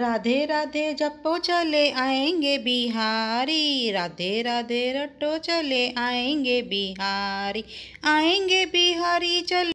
राधे राधे जपो चले आएंगे बिहारी राधे राधे रटो चले आएंगे बिहारी आएंगे बिहारी चले